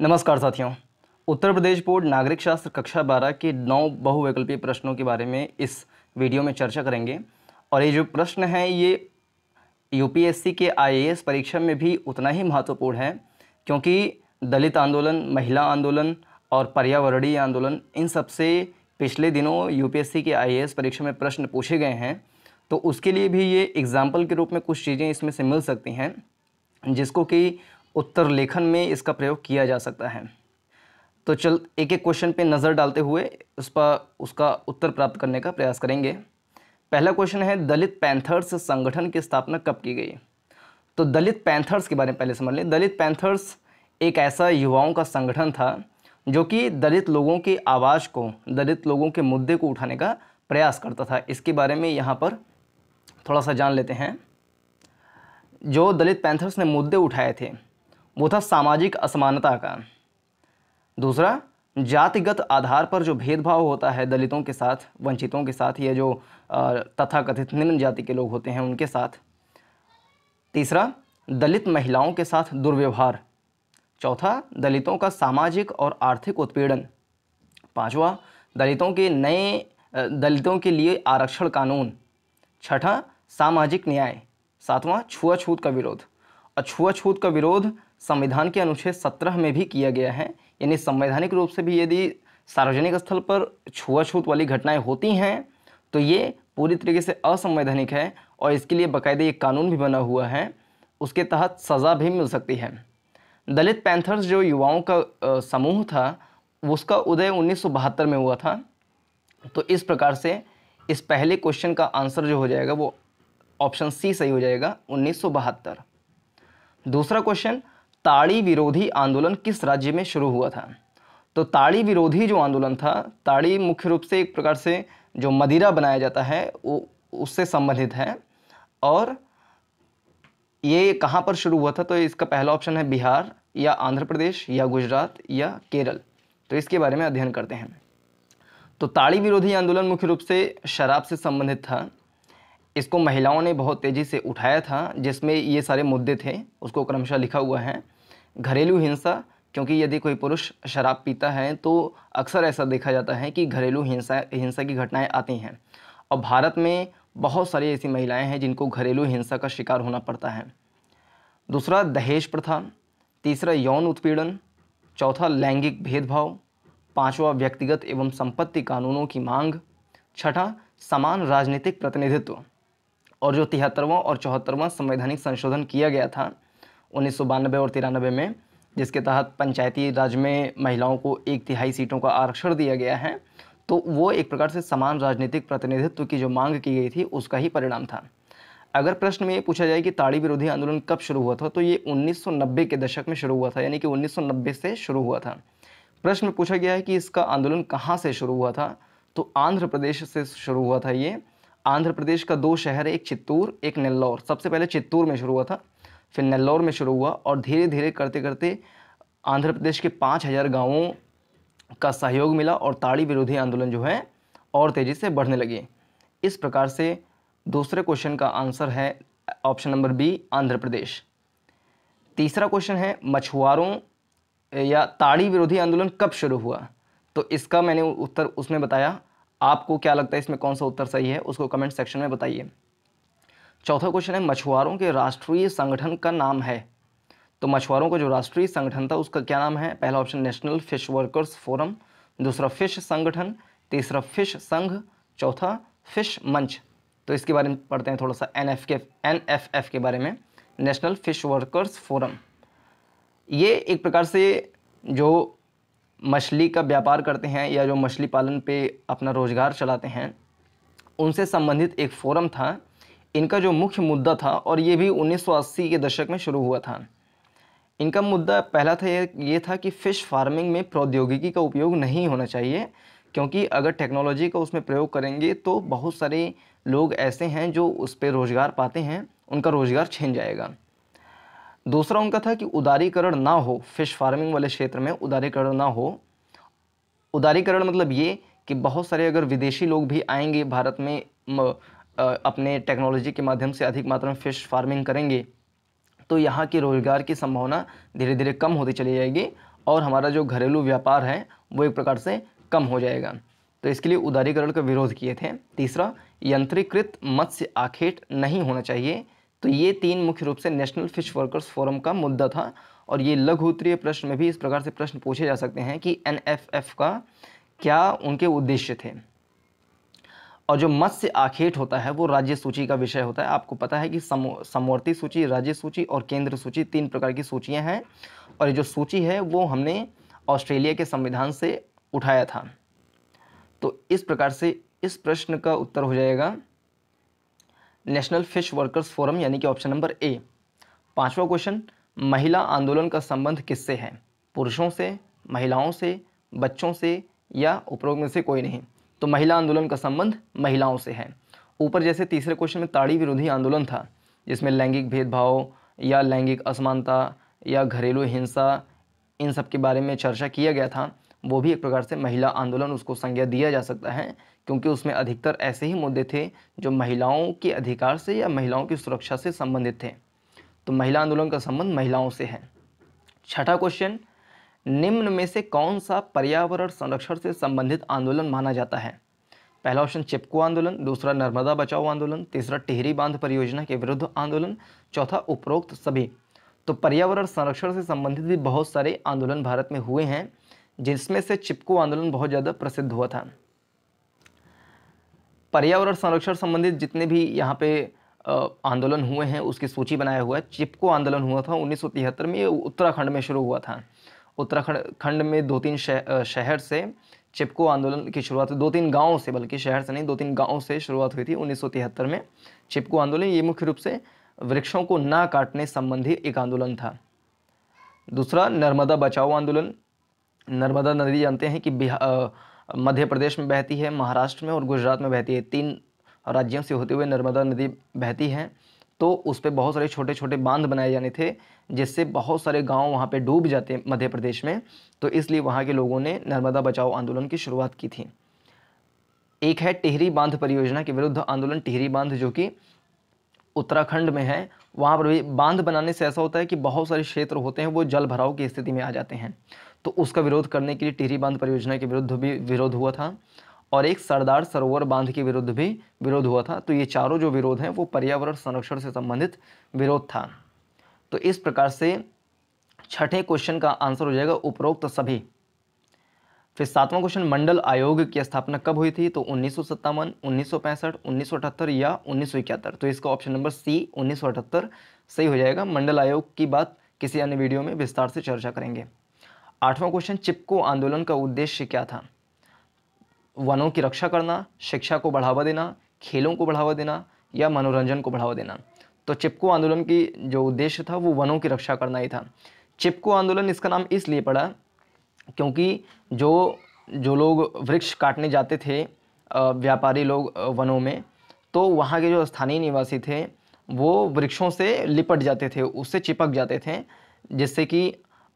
नमस्कार साथियों उत्तर प्रदेश बोर्ड नागरिक शास्त्र कक्षा 12 के नौ बहुवैकल्पीय प्रश्नों के बारे में इस वीडियो में चर्चा करेंगे और ये जो प्रश्न हैं ये यूपीएससी के आईएएस परीक्षा में भी उतना ही महत्वपूर्ण है क्योंकि दलित आंदोलन महिला आंदोलन और पर्यावरणीय आंदोलन इन सबसे पिछले दिनों यू के आई परीक्षा में प्रश्न पूछे गए हैं तो उसके लिए भी ये एग्ज़ाम्पल के रूप में कुछ चीज़ें इसमें से मिल सकती हैं जिसको कि उत्तर लेखन में इसका प्रयोग किया जा सकता है तो चल एक एक क्वेश्चन पे नज़र डालते हुए उस पर उसका उत्तर प्राप्त करने का प्रयास करेंगे पहला क्वेश्चन है दलित पैंथर्स संगठन की स्थापना कब की गई तो दलित पैंथर्स के बारे में पहले समझ लें दलित पैंथर्स एक ऐसा युवाओं का संगठन था जो कि दलित लोगों की आवाज़ को दलित लोगों के मुद्दे को उठाने का प्रयास करता था इसके बारे में यहाँ पर थोड़ा सा जान लेते हैं जो दलित पैंथर्स ने मुद्दे उठाए थे वो था सामाजिक असमानता का दूसरा जातिगत आधार पर जो भेदभाव होता है दलितों के साथ वंचितों के साथ या जो तथाकथित निम्न जाति के लोग होते हैं उनके साथ तीसरा दलित महिलाओं के साथ दुर्व्यवहार चौथा दलितों का सामाजिक और आर्थिक उत्पीड़न पांचवा दलितों के नए दलितों के लिए आरक्षण कानून छठा सामाजिक न्याय सातवां छुआछूत का विरोध और छुआछूत का विरोध संविधान के अनुच्छेद सत्रह में भी किया गया है यानी संवैधानिक रूप से भी यदि सार्वजनिक स्थल पर छुआछूत वाली घटनाएं होती हैं तो ये पूरी तरीके से असंवैधानिक है और इसके लिए बाकायदे एक कानून भी बना हुआ है उसके तहत सज़ा भी मिल सकती है दलित पैंथर्स जो युवाओं का समूह था उसका उदय उन्नीस में हुआ था तो इस प्रकार से इस पहले क्वेश्चन का आंसर जो हो जाएगा वो ऑप्शन सी सही हो जाएगा उन्नीस दूसरा क्वेश्चन ताड़ी विरोधी आंदोलन किस राज्य में शुरू हुआ था तो ताड़ी विरोधी जो आंदोलन था ताड़ी मुख्य रूप से एक प्रकार से जो मदिरा बनाया जाता है वो उससे संबंधित है और ये कहाँ पर शुरू हुआ था तो इसका पहला ऑप्शन है बिहार या आंध्र प्रदेश या गुजरात या केरल तो इसके बारे में अध्ययन करते हैं तो ताड़ी विरोधी आंदोलन मुख्य रूप से शराब से संबंधित था इसको महिलाओं ने बहुत तेज़ी से उठाया था जिसमें ये सारे मुद्दे थे उसको क्रमशः लिखा हुआ है घरेलू हिंसा क्योंकि यदि कोई पुरुष शराब पीता है तो अक्सर ऐसा देखा जाता है कि घरेलू हिंसा हिंसा की घटनाएं आती हैं और भारत में बहुत सारी ऐसी महिलाएं हैं जिनको घरेलू हिंसा का शिकार होना पड़ता है दूसरा दहेज प्रथा तीसरा यौन उत्पीड़न चौथा लैंगिक भेदभाव पाँचवा व्यक्तिगत एवं संपत्ति कानूनों की मांग छठा समान राजनीतिक प्रतिनिधित्व और जो तिहत्तरवां और चौहत्तरवां संवैधानिक संशोधन किया गया था उन्नीस और तिरानबे में जिसके तहत पंचायती राज में महिलाओं को एक तिहाई सीटों का आरक्षण दिया गया है तो वो एक प्रकार से समान राजनीतिक प्रतिनिधित्व की जो मांग की गई थी उसका ही परिणाम था अगर प्रश्न में ये पूछा जाए कि ताड़ी विरोधी आंदोलन कब शुरू हुआ था तो ये 1990 के दशक में शुरू हुआ था यानी कि 1990 से शुरू हुआ था प्रश्न में पूछा गया है कि इसका आंदोलन कहाँ से शुरू हुआ था तो आंध्र प्रदेश से शुरू हुआ था ये आंध्र प्रदेश का दो शहर एक चित्तूर एक नेल्लौर सबसे पहले चित्तूर में शुरू हुआ था फिर नेल्लौर में शुरू हुआ और धीरे धीरे करते करते आंध्र प्रदेश के पाँच हज़ार गाँवों का सहयोग मिला और ताड़ी विरोधी आंदोलन जो है और तेज़ी से बढ़ने लगे इस प्रकार से दूसरे क्वेश्चन का आंसर है option number B Andhra Pradesh तीसरा क्वेश्चन है मछुआरों या ताड़ी विरोधी आंदोलन कब शुरू हुआ तो इसका मैंने उत्तर उसमें बताया आपको क्या लगता है इसमें कौन सा उत्तर सही है उसको कमेंट सेक्शन में बताइए चौथा क्वेश्चन है मछुआरों के राष्ट्रीय संगठन का नाम है तो मछुआरों का जो राष्ट्रीय संगठन था उसका क्या नाम है पहला option national fish workers forum दूसरा फिश संगठन तीसरा फिश संघ चौथा फिश मंच तो इसके बारे में पढ़ते हैं थोड़ा सा एन एफ के एन एफ एफ के बारे में नेशनल फिश वर्कर्स फोरम ये एक प्रकार से जो मछली का व्यापार करते हैं या जो मछली पालन पे अपना रोज़गार चलाते हैं उनसे संबंधित एक फोरम था इनका जो मुख्य मुद्दा था और ये भी 1980 के दशक में शुरू हुआ था इनका मुद्दा पहला था ये, था कि फ़िश फार्मिंग में प्रौद्योगिकी का उपयोग नहीं होना चाहिए क्योंकि अगर टेक्नोलॉजी का उसमें प्रयोग करेंगे तो बहुत सारे लोग ऐसे हैं जो उस पर रोज़गार पाते हैं उनका रोज़गार छिन जाएगा दूसरा उनका था कि उदारीकरण ना हो फिश फार्मिंग वाले क्षेत्र में उदारीकरण ना हो उदारीकरण मतलब ये कि बहुत सारे अगर विदेशी लोग भी आएंगे भारत में अपने टेक्नोलॉजी के माध्यम से अधिक मात्रा में फ़िश फार्मिंग करेंगे तो यहाँ की रोज़गार की संभावना धीरे धीरे कम होती चली जाएगी और हमारा जो घरेलू व्यापार है वो एक प्रकार से कम हो जाएगा तो इसके लिए उदारीकरण का विरोध किए थे तीसरा यंत्रीकृत मत्स्य आखेट नहीं होना चाहिए तो ये तीन मुख्य रूप से नेशनल फिश वर्कर्स फोरम का मुद्दा था और ये लघु उत्तरीय प्रश्न में भी इस प्रकार से प्रश्न पूछे जा सकते हैं कि एन का क्या उनके उद्देश्य थे और जो मत्स्य आखेट होता है वो राज्य सूची का विषय होता है आपको पता है कि समो समवर्ती सूची राज्य सूची और केंद्र सूची तीन प्रकार की सूचियाँ हैं और ये जो सूची है वो हमने ऑस्ट्रेलिया के संविधान से उठाया था तो इस प्रकार से इस प्रश्न का उत्तर हो जाएगा नेशनल फिश वर्कर्स फोरम यानी कि ऑप्शन नंबर ए पांचवा क्वेश्चन महिला आंदोलन का संबंध किससे है पुरुषों से महिलाओं से बच्चों से या उपरोग में से कोई नहीं तो महिला आंदोलन का संबंध महिलाओं से है ऊपर जैसे तीसरे क्वेश्चन में ताड़ी विरोधी आंदोलन था जिसमें लैंगिक भेदभाव या लैंगिक असमानता या घरेलू हिंसा इन सब के बारे में चर्चा किया गया था वो भी एक प्रकार से महिला आंदोलन उसको संज्ञा दिया जा सकता है क्योंकि उसमें अधिकतर ऐसे ही मुद्दे थे जो महिलाओं के अधिकार से या महिलाओं की सुरक्षा से संबंधित थे तो महिला आंदोलन का संबंध महिलाओं से है छठा क्वेश्चन निम्न में से कौन सा पर्यावरण संरक्षण से संबंधित आंदोलन माना जाता है पहला ऑप्शन चिपको आंदोलन दूसरा नर्मदा बचाओ आंदोलन तीसरा टिहरी बांध परियोजना के विरुद्ध आंदोलन चौथा उपरोक्त सभी तो पर्यावरण संरक्षण से संबंधित भी बहुत सारे आंदोलन भारत में हुए हैं जिसमें से चिपको आंदोलन बहुत ज़्यादा प्रसिद्ध हुआ था पर्यावरण संरक्षण संबंधित जितने भी यहाँ पे आंदोलन हुए हैं उसकी सूची बनाया हुआ है चिपको आंदोलन हुआ था 1973 में ये उत्तराखंड में शुरू हुआ था उत्तराखंड खंड में दो तीन शह, शहर से चिपको आंदोलन की शुरुआत दो तीन गाँव से बल्कि शहर से नहीं दो तीन गाँव से शुरुआत हुई थी उन्नीस में चिपको आंदोलन ये मुख्य रूप से वृक्षों को ना काटने संबंधी एक आंदोलन था दूसरा नर्मदा बचाओ आंदोलन नर्मदा नदी जानते हैं कि मध्य प्रदेश में बहती है महाराष्ट्र में और गुजरात में बहती है तीन राज्यों से होते हुए नर्मदा नदी बहती है तो उस पर बहुत सारे छोटे छोटे बांध बनाए जाने थे जिससे बहुत सारे गांव वहां पे डूब जाते मध्य प्रदेश में तो इसलिए वहां के लोगों ने नर्मदा बचाओ आंदोलन की शुरुआत की थी एक है टिहरी बांध परियोजना के विरुद्ध आंदोलन टिहरी बांध जो कि उत्तराखंड में है वहाँ पर भी बांध बनाने से ऐसा होता है कि बहुत सारे क्षेत्र होते हैं वो जल भराव की स्थिति में आ जाते हैं तो उसका विरोध करने के लिए टिहरी बांध परियोजना के विरुद्ध भी विरोध हुआ था और एक सरदार सरोवर बांध के विरुद्ध भी विरोध हुआ था तो ये चारों जो विरोध हैं वो पर्यावरण संरक्षण से संबंधित विरोध था तो इस प्रकार से छठे क्वेश्चन का आंसर हो जाएगा उपरोक्त सभी फिर सातवां क्वेश्चन मंडल आयोग की स्थापना कब हुई थी तो उन्नीस सौ सत्तावन उन्नीस या उन्नीस तो इसका ऑप्शन नंबर सी उन्नीस सही हो जाएगा मंडल आयोग की बात किसी अन्य वीडियो में विस्तार से चर्चा करेंगे आठवां क्वेश्चन चिपको आंदोलन का उद्देश्य क्या था वनों की रक्षा करना शिक्षा को बढ़ावा देना खेलों को बढ़ावा देना या मनोरंजन को बढ़ावा देना तो चिपको आंदोलन की जो उद्देश्य था वो वनों की रक्षा करना ही था चिपको आंदोलन इसका नाम इसलिए पड़ा क्योंकि जो जो लोग वृक्ष काटने जाते थे व्यापारी लोग वनों में तो वहाँ के जो स्थानीय निवासी थे वो वृक्षों से लिपट जाते थे उससे चिपक जाते थे जिससे कि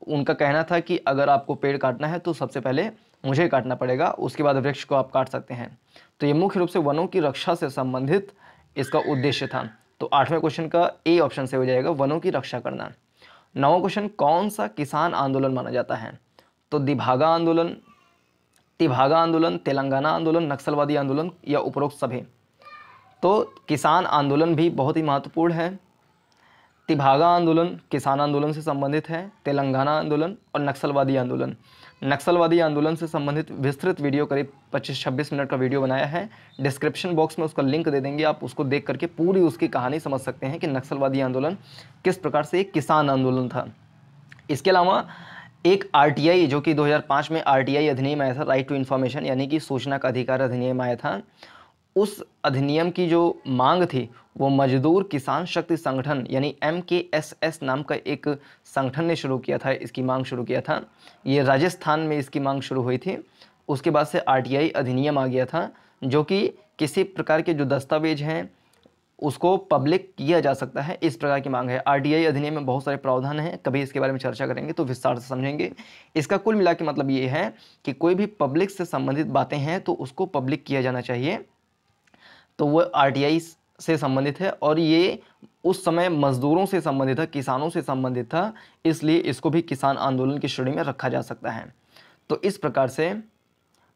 उनका कहना था कि अगर आपको पेड़ काटना है तो सबसे पहले मुझे काटना पड़ेगा उसके बाद वृक्ष को आप काट सकते हैं तो ये मुख्य रूप से वनों की रक्षा से संबंधित इसका उद्देश्य था तो आठवें क्वेश्चन का ए ऑप्शन से हो जाएगा वनों की रक्षा करना नवा क्वेश्चन कौन सा किसान आंदोलन माना जाता है तो दिभागा आंदोलन तिभागा आंदोलन तेलंगाना आंदोलन नक्सलवादी आंदोलन या उपरोक्त सभी तो किसान आंदोलन भी बहुत ही महत्वपूर्ण है तिभागा आंदोलन किसान आंदोलन से संबंधित है तेलंगाना आंदोलन और नक्सलवादी आंदोलन नक्सलवादी आंदोलन से संबंधित विस्तृत वीडियो करीब 25-26 मिनट का वीडियो बनाया है डिस्क्रिप्शन बॉक्स में उसका लिंक दे देंगे आप उसको देख करके पूरी उसकी कहानी समझ सकते हैं कि नक्सलवादी आंदोलन किस प्रकार से एक किसान आंदोलन था इसके अलावा एक आरटीआई जो कि 2005 में आरटीआई अधिनियम आया था राइट टू इन्फॉर्मेशन यानी कि सूचना का अधिकार अधिनियम आया था उस अधिनियम की जो मांग थी वो मजदूर किसान शक्ति संगठन यानी एम के एस एस नाम का एक संगठन ने शुरू किया था इसकी मांग शुरू किया था ये राजस्थान में इसकी मांग शुरू हुई थी उसके बाद से आरटीआई अधिनियम आ गया था जो कि किसी प्रकार के जो दस्तावेज हैं उसको पब्लिक किया जा सकता है इस प्रकार की मांग है आरटीआई अधिनियम में बहुत सारे प्रावधान हैं कभी इसके बारे में चर्चा करेंगे तो विस्तार से समझेंगे इसका कुल मिला के मतलब ये है कि कोई भी पब्लिक से संबंधित बातें हैं तो उसको पब्लिक किया जाना चाहिए तो वह आर से संबंधित है और ये उस समय मजदूरों से संबंधित था किसानों से संबंधित था इसलिए इसको भी किसान आंदोलन की श्रेणी में रखा जा सकता है तो इस प्रकार से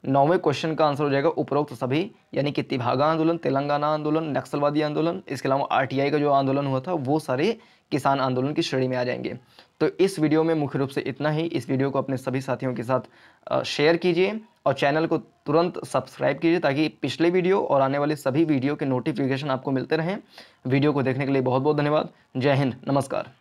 नौवें क्वेश्चन का आंसर हो जाएगा उपरोक्त सभी यानी कि तिभागा आंदोलन तेलंगाना आंदोलन नक्सलवादी आंदोलन इसके अलावा आरटीआई का जो आंदोलन हुआ था वो सारे किसान आंदोलन की श्रेणी में आ जाएंगे तो इस वीडियो में मुख्य रूप से इतना ही इस वीडियो को अपने सभी साथियों के साथ शेयर कीजिए और चैनल को तुरंत सब्सक्राइब कीजिए ताकि पिछले वीडियो और आने वाले सभी वीडियो के नोटिफिकेशन आपको मिलते रहें वीडियो को देखने के लिए बहुत बहुत धन्यवाद जय हिंद नमस्कार